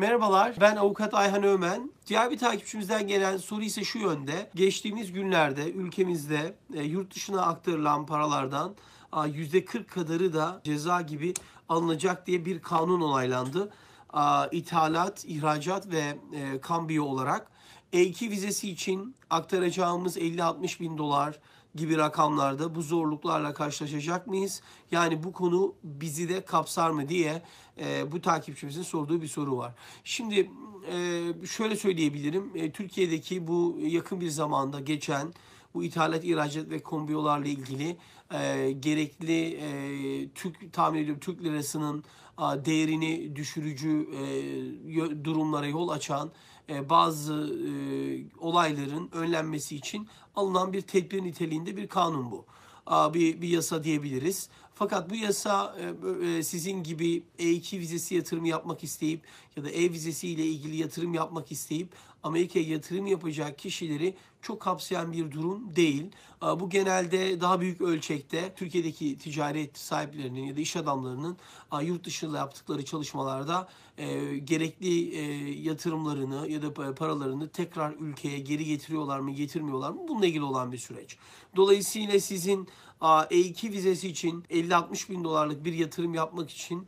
Merhabalar, ben avukat Ayhan Ömen. Diğer bir takipçimizden gelen soru ise şu yönde. Geçtiğimiz günlerde ülkemizde e, yurt dışına aktarılan paralardan %40 kadarı da ceza gibi alınacak diye bir kanun onaylandı. İthalat, ihracat ve e, kambiyo olarak. E2 vizesi için aktaracağımız 50-60 bin dolar gibi rakamlarda bu zorluklarla karşılaşacak mıyız? Yani bu konu bizi de kapsar mı diye e, bu takipçimizin sorduğu bir soru var. Şimdi e, şöyle söyleyebilirim. E, Türkiye'deki bu yakın bir zamanda geçen bu ithalat, ihracat ve kombiyolarla ilgili e, gerekli e, Türk tahmin ediyorum Türk lirasının a, değerini düşürücü e, durumlara yol açan e, bazı e, olayların önlenmesi için alınan bir tedbir niteliğinde bir kanun bu. A, bir, bir yasa diyebiliriz. Fakat bu yasa e, e, sizin gibi E2 vizesi yatırımı yapmak isteyip ya da E vizesi ile ilgili yatırım yapmak isteyip Amerika'ya yatırım yapacak kişileri çok kapsayan bir durum değil. E, bu genelde daha büyük ölçekte Türkiye'deki ticaret sahiplerinin ya da iş adamlarının yurt dışında yaptıkları çalışmalarda gerekli yatırımlarını ya da paralarını tekrar ülkeye geri getiriyorlar mı getirmiyorlar mı bununla ilgili olan bir süreç. Dolayısıyla sizin e2 vizesi için 50-60 bin dolarlık bir yatırım yapmak için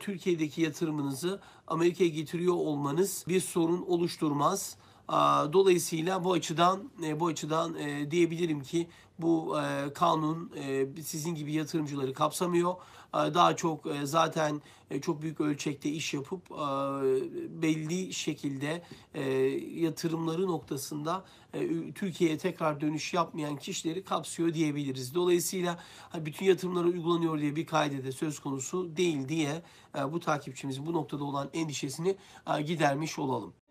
Türkiye'deki yatırımınızı Amerika'ya getiriyor olmanız bir sorun oluşturmaz. Dolayısıyla bu açıdan e, bu açıdan e, diyebilirim ki bu e, kanun sizin gibi yatırımcıları kapsamıyor. Daha çok zaten çok büyük ölçekte iş yapıp belli şekilde yatırımları noktasında Türkiye'ye tekrar dönüş yapmayan kişileri kapsıyor diyebiliriz. Dolayısıyla bütün yatırımlara uygulanıyor diye bir kaydede söz konusu değil diye bu takipçimizin bu noktada olan endişesini gidermiş olalım.